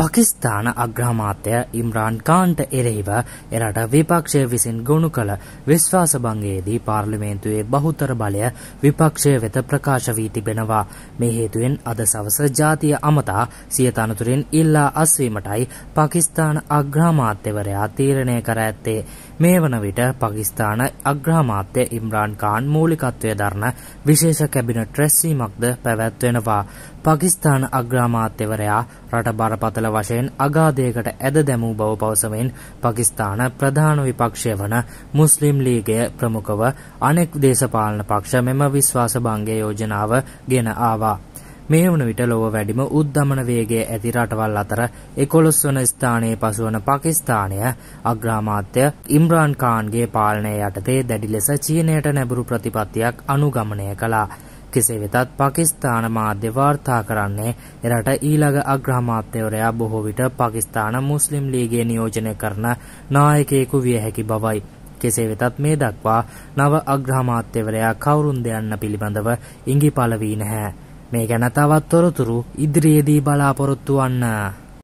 පකිස්ථාන අග්‍රාමාත්‍ය ඉම්රාන් කාන්ට එරෙහිව එරට විපක්ෂය විසින් ගොුණු කළ විශ්වාසභංගයේදී පාර්ලිමේන්තුවේ බහුතර බලය විපක්ෂය වෙත ප්‍රකාශ වී තිබෙනවා. මේ හේතුවෙන් අද සවස ජාතිය අමතා සියතනතුරින් ඉල්ලා අස්වීමටයි පකිස්ථාන අග්‍රාමාත්‍යවරයා තීරණය කර ඇත්තේ. මේ වන විට පකිස්ාන අග්‍රාමාත්‍ය ඉම්රාන් කාන් මූලිකත්වය දරන විශේෂ කැබිනට රැස්සීමක්ද පැවැත්වෙනවා. පකිස්ාන අග්‍රාමාත්‍යවරයා රට බරපතල වශයෙන් අගාධයකට ඇද දැමූ බව පවසමෙන් පකිස්ාන ප්‍රධාන විපක්ෂය වන මුස්ලිම් ලීගය ප්‍රමුඛව අනෙක් දේශපාලන පක්ෂ මෙම විශ්වාස භංගේ යෝජනාව ගෙන ආවා. මේ වන විට ලොව වැඩිම උද්ධමන වේගය ඇති රටවල් අතර 11 වන ස්ථානයේ පසුවන පාකිස්තානය අග්‍රාමාත්‍ය ඉම්රාන් ඛාන්ගේ පාලනය යටතේ දැඩි ලෙස චීනයට නැඹුරු ප්‍රතිපත්තියක් අනුගමනය කළා. කෙසේ වෙතත් පාකිස්තාන මාධ්‍ය වාර්තා කරන්නේ එරට ඊළඟ අග්‍රාමාත්‍යවරයා බොහෝ විට පාකිස්තාන මුස්ලිම් ලීගේ නියෝජනය කරන නායකයෙකු විය හැකි බවයි. කෙසේ වෙතත් මේ දක්වා නව අග්‍රාමාත්‍යවරයා කවුරුන්ද යන්න පිළිබඳව ඉඟිපල වී නැහැ. මේ ගැන තවත් තොරතුරු ඉදිරියේදී බලාපොරොත්තු වන්න